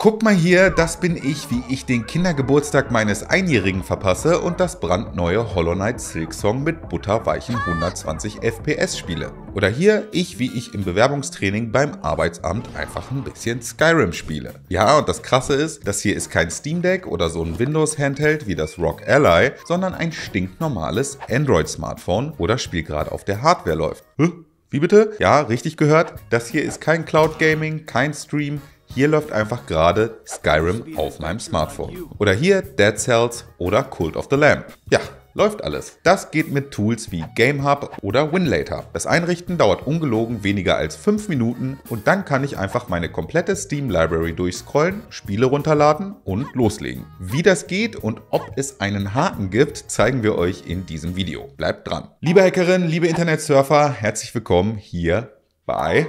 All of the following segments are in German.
Guck mal hier, das bin ich, wie ich den Kindergeburtstag meines Einjährigen verpasse und das brandneue Hollow Knight Silk Song mit butterweichen 120 FPS spiele. Oder hier, ich, wie ich im Bewerbungstraining beim Arbeitsamt einfach ein bisschen Skyrim spiele. Ja, und das Krasse ist, das hier ist kein Steam Deck oder so ein Windows-Handheld wie das Rock Ally, sondern ein stinknormales Android-Smartphone, wo das Spiel gerade auf der Hardware läuft. Hä? Wie bitte? Ja, richtig gehört. Das hier ist kein Cloud Gaming, kein Stream, hier läuft einfach gerade Skyrim auf meinem Smartphone. Oder hier Dead Cells oder Cult of the Lamb. Ja, läuft alles. Das geht mit Tools wie GameHub oder WinLater. Das Einrichten dauert ungelogen weniger als 5 Minuten und dann kann ich einfach meine komplette Steam Library durchscrollen, Spiele runterladen und loslegen. Wie das geht und ob es einen Haken gibt, zeigen wir euch in diesem Video. Bleibt dran. Liebe Hackerin, liebe Internetsurfer, herzlich willkommen hier bei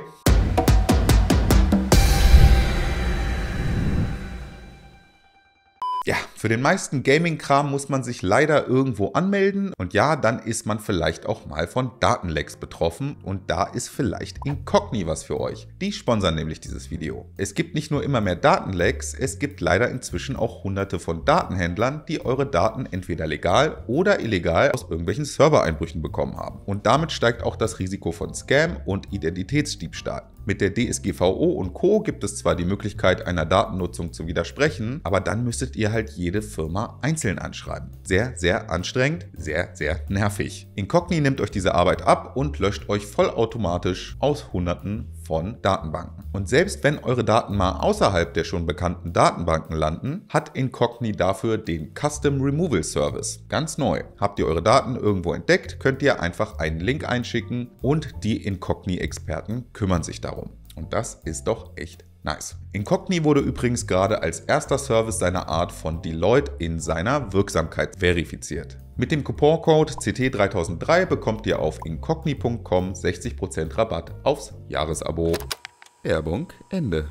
Für den meisten Gaming-Kram muss man sich leider irgendwo anmelden und ja, dann ist man vielleicht auch mal von Datenlecks betroffen und da ist vielleicht Incogni was für euch. Die sponsern nämlich dieses Video. Es gibt nicht nur immer mehr Datenlecks, es gibt leider inzwischen auch hunderte von Datenhändlern, die eure Daten entweder legal oder illegal aus irgendwelchen Servereinbrüchen bekommen haben. Und damit steigt auch das Risiko von Scam und Identitätsdiebstahl. Mit der DSGVO und Co. gibt es zwar die Möglichkeit einer Datennutzung zu widersprechen, aber dann müsstet ihr halt jede Firma einzeln anschreiben. Sehr, sehr anstrengend, sehr, sehr nervig. Incogni nimmt euch diese Arbeit ab und löscht euch vollautomatisch aus hunderten von Datenbanken. Und selbst wenn eure Daten mal außerhalb der schon bekannten Datenbanken landen, hat Incogni dafür den Custom Removal Service. Ganz neu. Habt ihr eure Daten irgendwo entdeckt, könnt ihr einfach einen Link einschicken und die Incogni-Experten kümmern sich darum. Und das ist doch echt Nice. Incogni wurde übrigens gerade als erster Service seiner Art von Deloitte in seiner Wirksamkeit verifiziert. Mit dem Couponcode CT3003 bekommt ihr auf incogni.com 60% Rabatt aufs Jahresabo. Werbung Ende.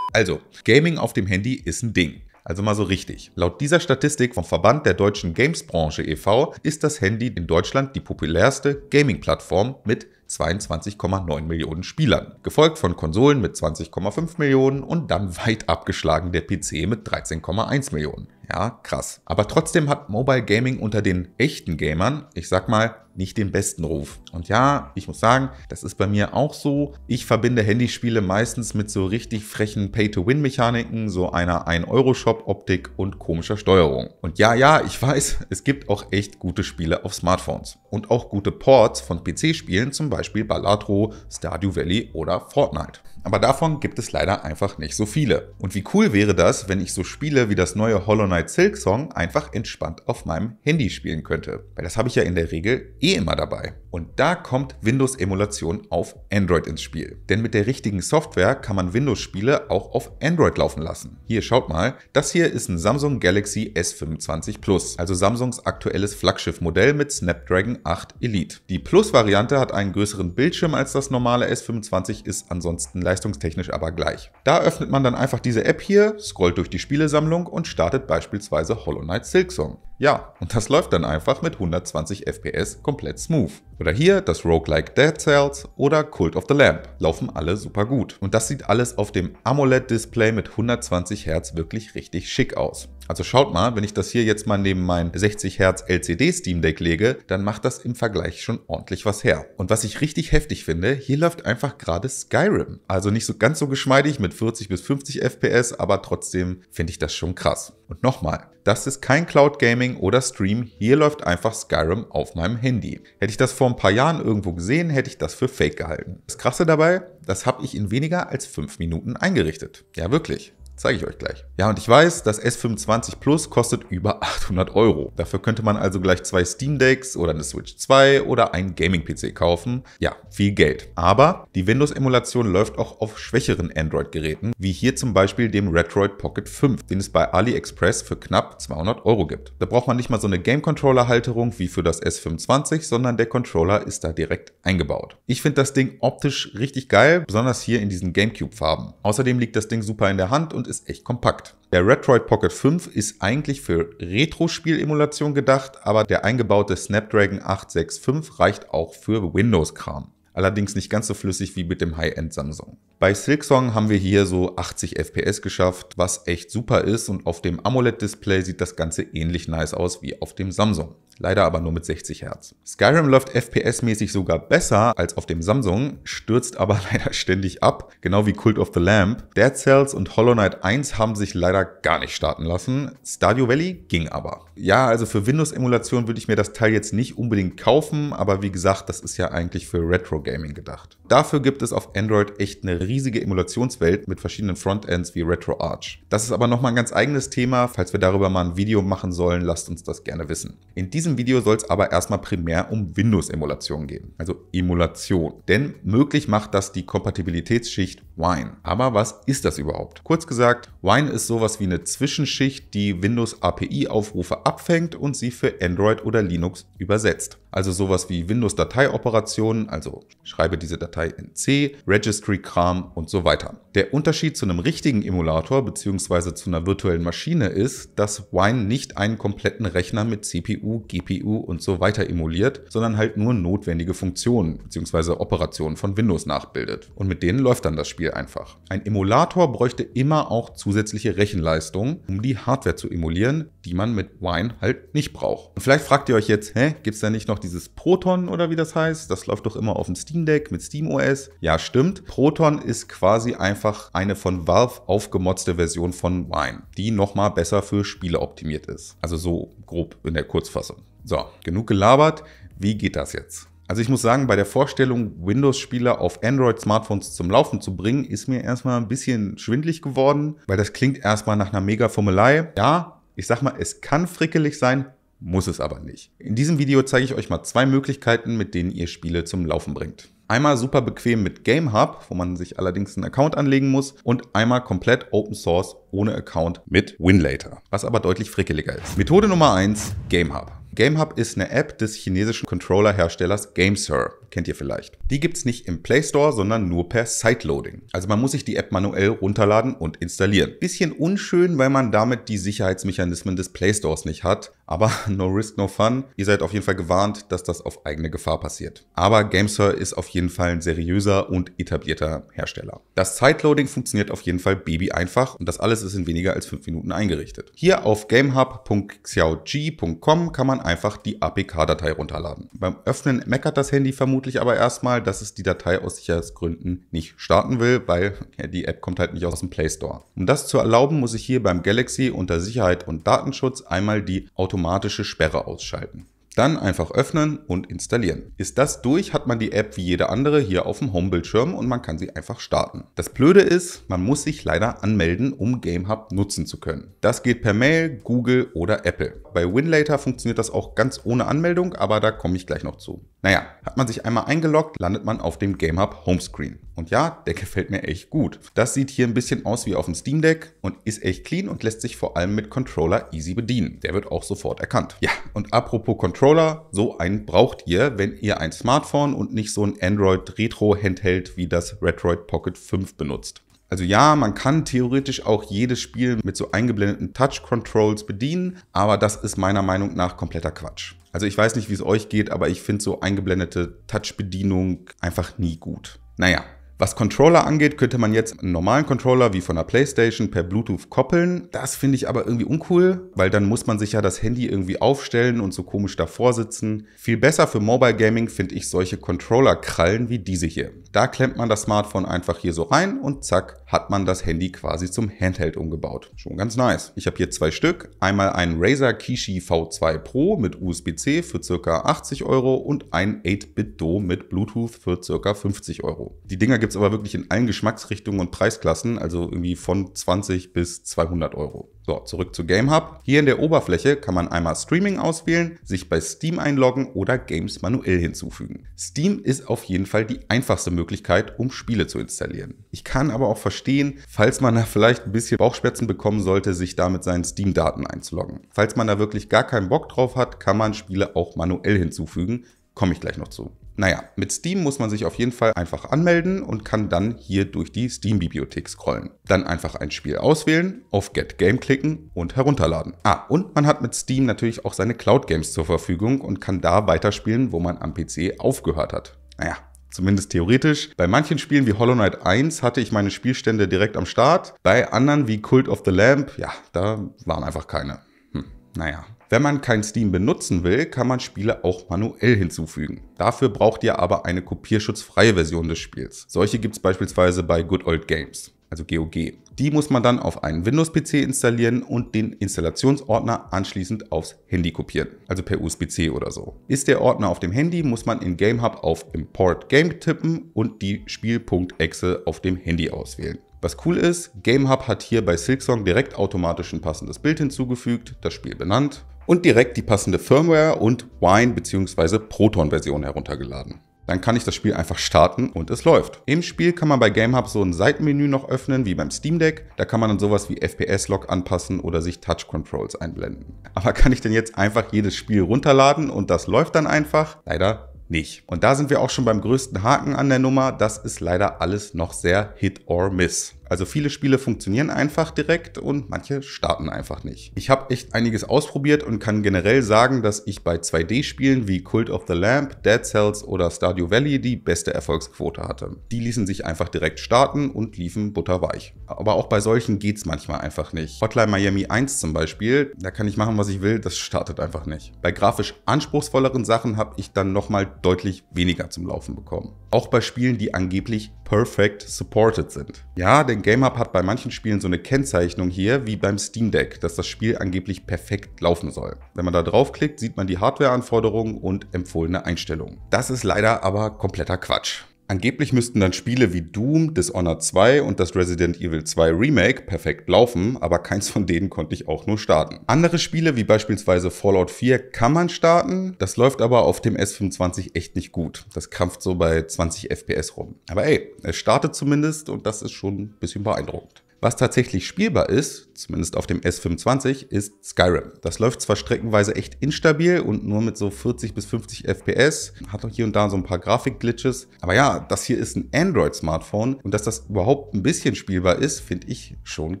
Also, Gaming auf dem Handy ist ein Ding. Also mal so richtig. Laut dieser Statistik vom Verband der deutschen Gamesbranche e.V. ist das Handy in Deutschland die populärste Gaming-Plattform mit 22,9 Millionen Spielern, gefolgt von Konsolen mit 20,5 Millionen und dann weit abgeschlagen der PC mit 13,1 Millionen. Ja, krass. Aber trotzdem hat Mobile Gaming unter den echten Gamern, ich sag mal, nicht den besten Ruf. Und ja, ich muss sagen, das ist bei mir auch so. Ich verbinde Handyspiele meistens mit so richtig frechen Pay-to-Win-Mechaniken, so einer 1-Euro-Shop-Optik und komischer Steuerung. Und ja, ja, ich weiß, es gibt auch echt gute Spiele auf Smartphones. Und auch gute Ports von PC-Spielen, zum Beispiel Balatro, Stardew Valley oder Fortnite. Aber davon gibt es leider einfach nicht so viele. Und wie cool wäre das, wenn ich so Spiele wie das neue Hollow Knight Silk Song einfach entspannt auf meinem Handy spielen könnte. Weil das habe ich ja in der Regel eh immer dabei. Und da kommt Windows-Emulation auf Android ins Spiel. Denn mit der richtigen Software kann man Windows-Spiele auch auf Android laufen lassen. Hier schaut mal, das hier ist ein Samsung Galaxy S25 Plus, also Samsungs aktuelles Flaggschiff-Modell mit Snapdragon 8 Elite. Die Plus-Variante hat einen größeren Bildschirm als das normale S25, ist ansonsten leider leistungstechnisch aber gleich. Da öffnet man dann einfach diese App hier, scrollt durch die Spielesammlung und startet beispielsweise Hollow Knight Silksong. Ja, und das läuft dann einfach mit 120 FPS komplett smooth. Oder hier das Roguelike Dead Cells oder Cult of the Lamp. Laufen alle super gut. Und das sieht alles auf dem AMOLED-Display mit 120 Hertz wirklich richtig schick aus. Also schaut mal, wenn ich das hier jetzt mal neben mein 60 Hertz LCD Steam Deck lege, dann macht das im Vergleich schon ordentlich was her. Und was ich richtig heftig finde, hier läuft einfach gerade Skyrim. Also nicht so ganz so geschmeidig mit 40 bis 50 FPS, aber trotzdem finde ich das schon krass. Und nochmal, das ist kein Cloud Gaming oder Stream, hier läuft einfach Skyrim auf meinem Handy. Hätte ich das vor ein paar Jahren irgendwo gesehen, hätte ich das für fake gehalten. Das Krasse dabei, das habe ich in weniger als fünf Minuten eingerichtet. Ja, wirklich. Zeige ich euch gleich. Ja, und ich weiß, das S25 Plus kostet über 800 Euro. Dafür könnte man also gleich zwei Steam Decks oder eine Switch 2 oder einen Gaming-PC kaufen. Ja, viel Geld. Aber die Windows-Emulation läuft auch auf schwächeren Android-Geräten, wie hier zum Beispiel dem Retroid Pocket 5, den es bei AliExpress für knapp 200 Euro gibt. Da braucht man nicht mal so eine Game-Controller-Halterung wie für das S25, sondern der Controller ist da direkt eingebaut. Ich finde das Ding optisch richtig geil, besonders hier in diesen Gamecube-Farben. Außerdem liegt das Ding super in der Hand und und ist echt kompakt. Der Retroid Pocket 5 ist eigentlich für retro spiel emulation gedacht, aber der eingebaute Snapdragon 865 reicht auch für Windows-Kram. Allerdings nicht ganz so flüssig wie mit dem High-End Samsung. Bei Silksong haben wir hier so 80 FPS geschafft, was echt super ist und auf dem AMOLED-Display sieht das Ganze ähnlich nice aus wie auf dem Samsung. Leider aber nur mit 60 Hertz. Skyrim läuft FPS-mäßig sogar besser als auf dem Samsung, stürzt aber leider ständig ab, genau wie Cult of the Lamp. Dead Cells und Hollow Knight 1 haben sich leider gar nicht starten lassen, Stadio Valley ging aber. Ja, also für Windows-Emulation würde ich mir das Teil jetzt nicht unbedingt kaufen, aber wie gesagt, das ist ja eigentlich für Retro-Gaming gedacht. Dafür gibt es auf Android echt eine riesige Emulationswelt mit verschiedenen Frontends wie RetroArch. Das ist aber nochmal ein ganz eigenes Thema. Falls wir darüber mal ein Video machen sollen, lasst uns das gerne wissen. In diesem Video soll es aber erstmal primär um Windows-Emulation gehen, also Emulation. Denn möglich macht das die Kompatibilitätsschicht Wine. Aber was ist das überhaupt? Kurz gesagt, Wine ist sowas wie eine Zwischenschicht, die Windows API-Aufrufe abfängt und sie für Android oder Linux übersetzt also sowas wie windows datei operationen also schreibe diese Datei in C, Registry-Kram und so weiter. Der Unterschied zu einem richtigen Emulator bzw. zu einer virtuellen Maschine ist, dass Wine nicht einen kompletten Rechner mit CPU, GPU und so weiter emuliert, sondern halt nur notwendige Funktionen bzw. Operationen von Windows nachbildet. Und mit denen läuft dann das Spiel einfach. Ein Emulator bräuchte immer auch zusätzliche Rechenleistungen, um die Hardware zu emulieren, die man mit Wine halt nicht braucht. Und vielleicht fragt ihr euch jetzt, hä, gibt's da nicht noch dieses Proton oder wie das heißt. Das läuft doch immer auf dem Steam Deck mit Steam OS. Ja, stimmt. Proton ist quasi einfach eine von Valve aufgemotzte Version von Wine, die nochmal besser für Spiele optimiert ist. Also so grob in der Kurzfassung. So, genug gelabert. Wie geht das jetzt? Also ich muss sagen, bei der Vorstellung, Windows-Spiele auf Android-Smartphones zum Laufen zu bringen, ist mir erstmal ein bisschen schwindlig geworden, weil das klingt erstmal nach einer Mega-Fummelei. Ja, ich sag mal, es kann frickelig sein, muss es aber nicht. In diesem Video zeige ich euch mal zwei Möglichkeiten, mit denen ihr Spiele zum Laufen bringt. Einmal super bequem mit GameHub, wo man sich allerdings einen Account anlegen muss, und einmal komplett Open Source ohne Account mit Winlater, was aber deutlich frickeliger ist. Methode Nummer 1, GameHub. GameHub ist eine App des chinesischen Controller-Herstellers GameSir kennt ihr vielleicht. Die gibt es nicht im Play Store, sondern nur per Sideloading. Also man muss sich die App manuell runterladen und installieren. Bisschen unschön, weil man damit die Sicherheitsmechanismen des Play Stores nicht hat. Aber no risk, no fun. Ihr seid auf jeden Fall gewarnt, dass das auf eigene Gefahr passiert. Aber GameSir ist auf jeden Fall ein seriöser und etablierter Hersteller. Das Sideloading funktioniert auf jeden Fall baby einfach und das alles ist in weniger als 5 Minuten eingerichtet. Hier auf gamehub.xiaoji.com kann man einfach die APK-Datei runterladen. Beim Öffnen meckert das Handy vermutlich vermutlich aber erstmal, dass es die Datei aus Sicherheitsgründen nicht starten will, weil ja, die App kommt halt nicht aus dem Play Store. Um das zu erlauben, muss ich hier beim Galaxy unter Sicherheit und Datenschutz einmal die automatische Sperre ausschalten. Dann einfach öffnen und installieren. Ist das durch, hat man die App wie jede andere hier auf dem Homebildschirm und man kann sie einfach starten. Das Blöde ist, man muss sich leider anmelden, um GameHub nutzen zu können. Das geht per Mail, Google oder Apple. Bei WinLater funktioniert das auch ganz ohne Anmeldung, aber da komme ich gleich noch zu. Naja, hat man sich einmal eingeloggt, landet man auf dem GameHub Homescreen. Und ja, der gefällt mir echt gut. Das sieht hier ein bisschen aus wie auf dem Steam Deck und ist echt clean und lässt sich vor allem mit Controller easy bedienen. Der wird auch sofort erkannt. Ja, und apropos Controller, Controller, so einen braucht ihr, wenn ihr ein Smartphone und nicht so ein Android Retro Handheld wie das Retroid Pocket 5 benutzt. Also ja, man kann theoretisch auch jedes Spiel mit so eingeblendeten Touch-Controls bedienen, aber das ist meiner Meinung nach kompletter Quatsch. Also ich weiß nicht, wie es euch geht, aber ich finde so eingeblendete Touch-Bedienung einfach nie gut. Naja, was Controller angeht, könnte man jetzt einen normalen Controller wie von der Playstation per Bluetooth koppeln. Das finde ich aber irgendwie uncool, weil dann muss man sich ja das Handy irgendwie aufstellen und so komisch davor sitzen. Viel besser für Mobile Gaming finde ich solche Controller-Krallen wie diese hier. Da klemmt man das Smartphone einfach hier so rein und zack, hat man das Handy quasi zum Handheld umgebaut. Schon ganz nice. Ich habe hier zwei Stück. Einmal ein Razer Kishi V2 Pro mit USB-C für ca. 80 Euro und ein 8-Bit-Do mit Bluetooth für ca. 50 Euro. Die Dinger gibt es aber wirklich in allen Geschmacksrichtungen und Preisklassen, also irgendwie von 20 bis 200 Euro. So, zurück zu GameHub. Hier in der Oberfläche kann man einmal Streaming auswählen, sich bei Steam einloggen oder Games manuell hinzufügen. Steam ist auf jeden Fall die einfachste Möglichkeit, um Spiele zu installieren. Ich kann aber auch verstehen, falls man da vielleicht ein bisschen Bauchschmerzen bekommen sollte, sich da mit seinen Steam-Daten einzuloggen. Falls man da wirklich gar keinen Bock drauf hat, kann man Spiele auch manuell hinzufügen. Komme ich gleich noch zu. Naja, mit Steam muss man sich auf jeden Fall einfach anmelden und kann dann hier durch die Steam-Bibliothek scrollen. Dann einfach ein Spiel auswählen, auf Get Game klicken und herunterladen. Ah, und man hat mit Steam natürlich auch seine Cloud Games zur Verfügung und kann da weiterspielen, wo man am PC aufgehört hat. Naja, Zumindest theoretisch. Bei manchen Spielen wie Hollow Knight 1 hatte ich meine Spielstände direkt am Start. Bei anderen wie Cult of the Lamp, ja, da waren einfach keine. Hm, naja. Wenn man kein Steam benutzen will, kann man Spiele auch manuell hinzufügen. Dafür braucht ihr aber eine kopierschutzfreie Version des Spiels. Solche gibt es beispielsweise bei Good Old Games also GOG. Die muss man dann auf einen Windows-PC installieren und den Installationsordner anschließend aufs Handy kopieren, also per USB-C oder so. Ist der Ordner auf dem Handy, muss man in GameHub auf Import Game tippen und die Spiel.exe auf dem Handy auswählen. Was cool ist, GameHub hat hier bei Silksong direkt automatisch ein passendes Bild hinzugefügt, das Spiel benannt und direkt die passende Firmware und Wine bzw. Proton-Version heruntergeladen. Dann kann ich das Spiel einfach starten und es läuft. Im Spiel kann man bei GameHub so ein Seitenmenü noch öffnen, wie beim Steam Deck. Da kann man dann sowas wie FPS-Log anpassen oder sich Touch-Controls einblenden. Aber kann ich denn jetzt einfach jedes Spiel runterladen und das läuft dann einfach? Leider nicht. Und da sind wir auch schon beim größten Haken an der Nummer. Das ist leider alles noch sehr Hit or Miss. Also viele Spiele funktionieren einfach direkt und manche starten einfach nicht. Ich habe echt einiges ausprobiert und kann generell sagen, dass ich bei 2D-Spielen wie Cult of the Lamp, Dead Cells oder Stardew Valley die beste Erfolgsquote hatte. Die ließen sich einfach direkt starten und liefen butterweich. Aber auch bei solchen geht es manchmal einfach nicht. Hotline Miami 1 zum Beispiel, da kann ich machen, was ich will, das startet einfach nicht. Bei grafisch anspruchsvolleren Sachen habe ich dann nochmal deutlich weniger zum Laufen bekommen. Auch bei Spielen, die angeblich Perfect supported sind. Ja, denn GameUp hat bei manchen Spielen so eine Kennzeichnung hier, wie beim Steam Deck, dass das Spiel angeblich perfekt laufen soll. Wenn man da draufklickt, sieht man die Hardwareanforderungen und empfohlene Einstellungen. Das ist leider aber kompletter Quatsch. Angeblich müssten dann Spiele wie Doom, Dishonored 2 und das Resident Evil 2 Remake perfekt laufen, aber keins von denen konnte ich auch nur starten. Andere Spiele wie beispielsweise Fallout 4 kann man starten, das läuft aber auf dem S25 echt nicht gut. Das krampft so bei 20 FPS rum. Aber ey, es startet zumindest und das ist schon ein bisschen beeindruckend. Was tatsächlich spielbar ist, zumindest auf dem S25, ist Skyrim. Das läuft zwar streckenweise echt instabil und nur mit so 40 bis 50 FPS, hat auch hier und da so ein paar Grafikglitches. Aber ja, das hier ist ein Android-Smartphone und dass das überhaupt ein bisschen spielbar ist, finde ich schon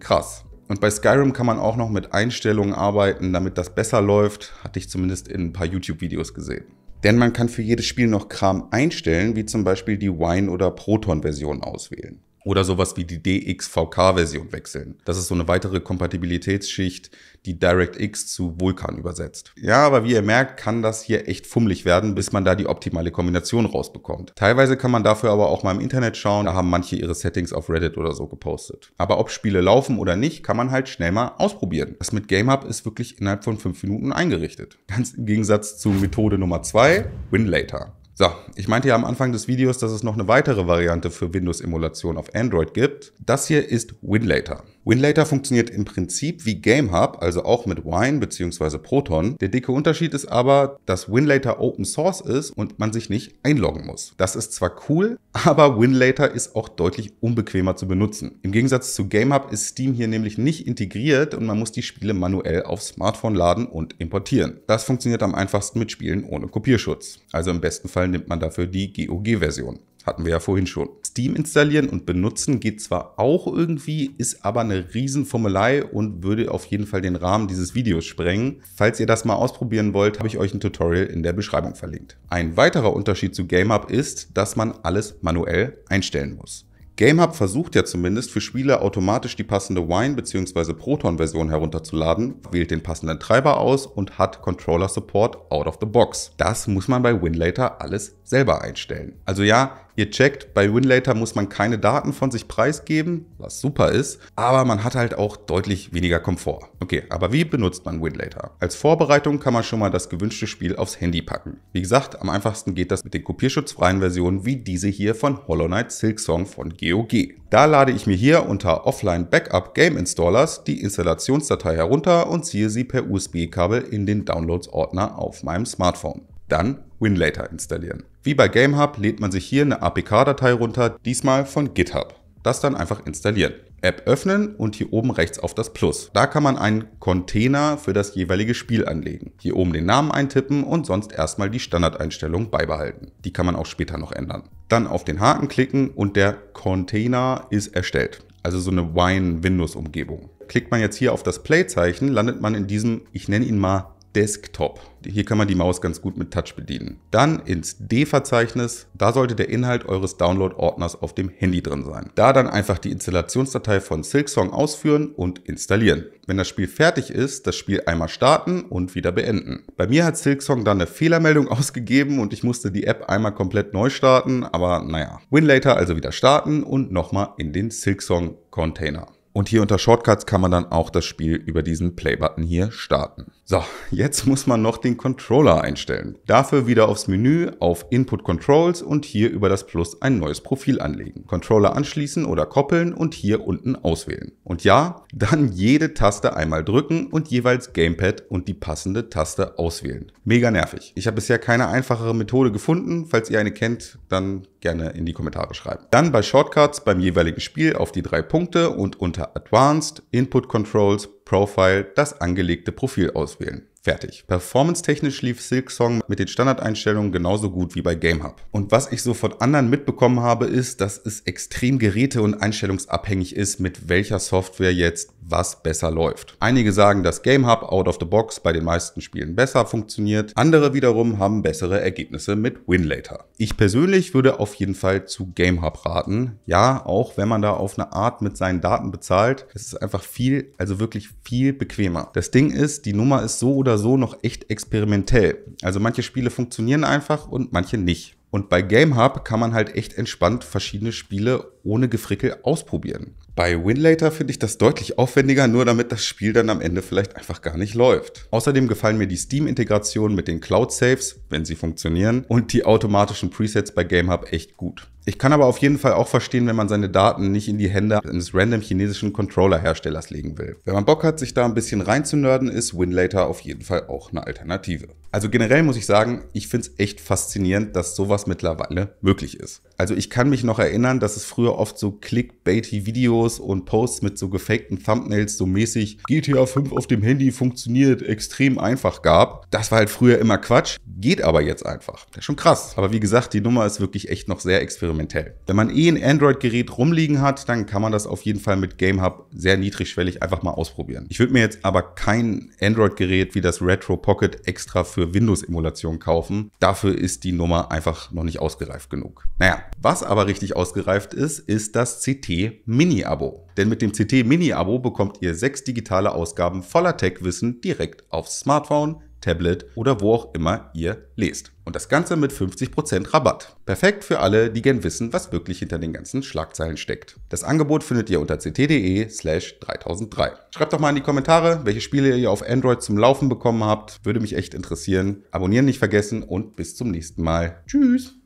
krass. Und bei Skyrim kann man auch noch mit Einstellungen arbeiten, damit das besser läuft, hatte ich zumindest in ein paar YouTube-Videos gesehen. Denn man kann für jedes Spiel noch Kram einstellen, wie zum Beispiel die Wine- oder Proton-Version auswählen oder sowas wie die DXVK-Version wechseln. Das ist so eine weitere Kompatibilitätsschicht, die DirectX zu Vulkan übersetzt. Ja, aber wie ihr merkt, kann das hier echt fummelig werden, bis man da die optimale Kombination rausbekommt. Teilweise kann man dafür aber auch mal im Internet schauen, da haben manche ihre Settings auf Reddit oder so gepostet. Aber ob Spiele laufen oder nicht, kann man halt schnell mal ausprobieren. Das mit GameHub ist wirklich innerhalb von fünf Minuten eingerichtet. Ganz im Gegensatz zu Methode Nummer zwei, Win Later. So, ich meinte ja am Anfang des Videos, dass es noch eine weitere Variante für Windows-Emulation auf Android gibt. Das hier ist WinLater. WinLater funktioniert im Prinzip wie GameHub, also auch mit Wine bzw. Proton. Der dicke Unterschied ist aber, dass WinLater Open Source ist und man sich nicht einloggen muss. Das ist zwar cool, aber WinLater ist auch deutlich unbequemer zu benutzen. Im Gegensatz zu GameHub ist Steam hier nämlich nicht integriert und man muss die Spiele manuell aufs Smartphone laden und importieren. Das funktioniert am einfachsten mit Spielen ohne Kopierschutz. Also im besten Fall nimmt man dafür die GOG-Version. Hatten wir ja vorhin schon. Steam installieren und benutzen geht zwar auch irgendwie, ist aber eine Riesenfummelei und würde auf jeden Fall den Rahmen dieses Videos sprengen. Falls ihr das mal ausprobieren wollt, habe ich euch ein Tutorial in der Beschreibung verlinkt. Ein weiterer Unterschied zu GameUp ist, dass man alles manuell einstellen muss. GameHub versucht ja zumindest für Spieler automatisch die passende Wine bzw. Proton-Version herunterzuladen, wählt den passenden Treiber aus und hat Controller Support out of the box. Das muss man bei WinLater alles selber einstellen. Also ja, Ihr checkt, bei Winlater muss man keine Daten von sich preisgeben, was super ist, aber man hat halt auch deutlich weniger Komfort. Okay, aber wie benutzt man Winlater? Als Vorbereitung kann man schon mal das gewünschte Spiel aufs Handy packen. Wie gesagt, am einfachsten geht das mit den kopierschutzfreien Versionen wie diese hier von Hollow Knight Silksong von GOG. Da lade ich mir hier unter Offline Backup Game Installers die Installationsdatei herunter und ziehe sie per USB-Kabel in den Downloads-Ordner auf meinem Smartphone. Dann Winlater installieren. Wie bei GameHub lädt man sich hier eine APK-Datei runter, diesmal von GitHub. Das dann einfach installieren. App öffnen und hier oben rechts auf das Plus. Da kann man einen Container für das jeweilige Spiel anlegen. Hier oben den Namen eintippen und sonst erstmal die Standardeinstellung beibehalten. Die kann man auch später noch ändern. Dann auf den Haken klicken und der Container ist erstellt. Also so eine Wine-Windows-Umgebung. Klickt man jetzt hier auf das Play-Zeichen, landet man in diesem, ich nenne ihn mal Desktop. Hier kann man die Maus ganz gut mit Touch bedienen. Dann ins D-Verzeichnis. Da sollte der Inhalt eures Download-Ordners auf dem Handy drin sein. Da dann einfach die Installationsdatei von Silksong ausführen und installieren. Wenn das Spiel fertig ist, das Spiel einmal starten und wieder beenden. Bei mir hat Silksong dann eine Fehlermeldung ausgegeben und ich musste die App einmal komplett neu starten, aber naja. WinLater also wieder starten und nochmal in den Silksong-Container. Und hier unter Shortcuts kann man dann auch das Spiel über diesen Play-Button hier starten. So, jetzt muss man noch den Controller einstellen. Dafür wieder aufs Menü, auf Input Controls und hier über das Plus ein neues Profil anlegen. Controller anschließen oder koppeln und hier unten auswählen. Und ja, dann jede Taste einmal drücken und jeweils Gamepad und die passende Taste auswählen. Mega nervig. Ich habe bisher keine einfachere Methode gefunden. Falls ihr eine kennt, dann gerne in die Kommentare schreiben. Dann bei Shortcuts beim jeweiligen Spiel auf die drei Punkte und unter advanced input controls Profile das angelegte Profil auswählen. Fertig. Performance-technisch lief Silksong mit den Standardeinstellungen genauso gut wie bei GameHub. Und was ich so von anderen mitbekommen habe, ist, dass es extrem geräte- und einstellungsabhängig ist, mit welcher Software jetzt was besser läuft. Einige sagen, dass GameHub out of the box bei den meisten Spielen besser funktioniert. Andere wiederum haben bessere Ergebnisse mit WinLater. Ich persönlich würde auf jeden Fall zu GameHub raten. Ja, auch wenn man da auf eine Art mit seinen Daten bezahlt. Es ist einfach viel, also wirklich viel bequemer. Das Ding ist, die Nummer ist so oder so noch echt experimentell. Also manche Spiele funktionieren einfach und manche nicht. Und bei GameHub kann man halt echt entspannt verschiedene Spiele ohne Gefrickel ausprobieren. Bei Winlater finde ich das deutlich aufwendiger, nur damit das Spiel dann am Ende vielleicht einfach gar nicht läuft. Außerdem gefallen mir die Steam-Integration mit den Cloud-Saves, wenn sie funktionieren, und die automatischen Presets bei GameHub echt gut. Ich kann aber auf jeden Fall auch verstehen, wenn man seine Daten nicht in die Hände eines random chinesischen Controller-Herstellers legen will. Wenn man Bock hat, sich da ein bisschen reinzunörden, ist WinLater auf jeden Fall auch eine Alternative. Also generell muss ich sagen, ich finde es echt faszinierend, dass sowas mittlerweile möglich ist. Also ich kann mich noch erinnern, dass es früher oft so clickbaity Videos und Posts mit so gefakten Thumbnails so mäßig GTA 5 auf dem Handy funktioniert extrem einfach gab. Das war halt früher immer Quatsch, geht aber jetzt einfach. Das ist schon krass. Aber wie gesagt, die Nummer ist wirklich echt noch sehr experimentell experimentell. Wenn man eh ein Android-Gerät rumliegen hat, dann kann man das auf jeden Fall mit GameHub sehr niedrigschwellig einfach mal ausprobieren. Ich würde mir jetzt aber kein Android-Gerät wie das Retro Pocket extra für Windows-Emulation kaufen. Dafür ist die Nummer einfach noch nicht ausgereift genug. Naja, was aber richtig ausgereift ist, ist das CT Mini-Abo. Denn mit dem CT Mini-Abo bekommt ihr sechs digitale Ausgaben voller Tech-Wissen direkt aufs Smartphone, Tablet oder wo auch immer ihr lest. Und das Ganze mit 50% Rabatt. Perfekt für alle, die gern wissen, was wirklich hinter den ganzen Schlagzeilen steckt. Das Angebot findet ihr unter ct.de slash 3003. Schreibt doch mal in die Kommentare, welche Spiele ihr auf Android zum Laufen bekommen habt. Würde mich echt interessieren. Abonnieren nicht vergessen und bis zum nächsten Mal. Tschüss!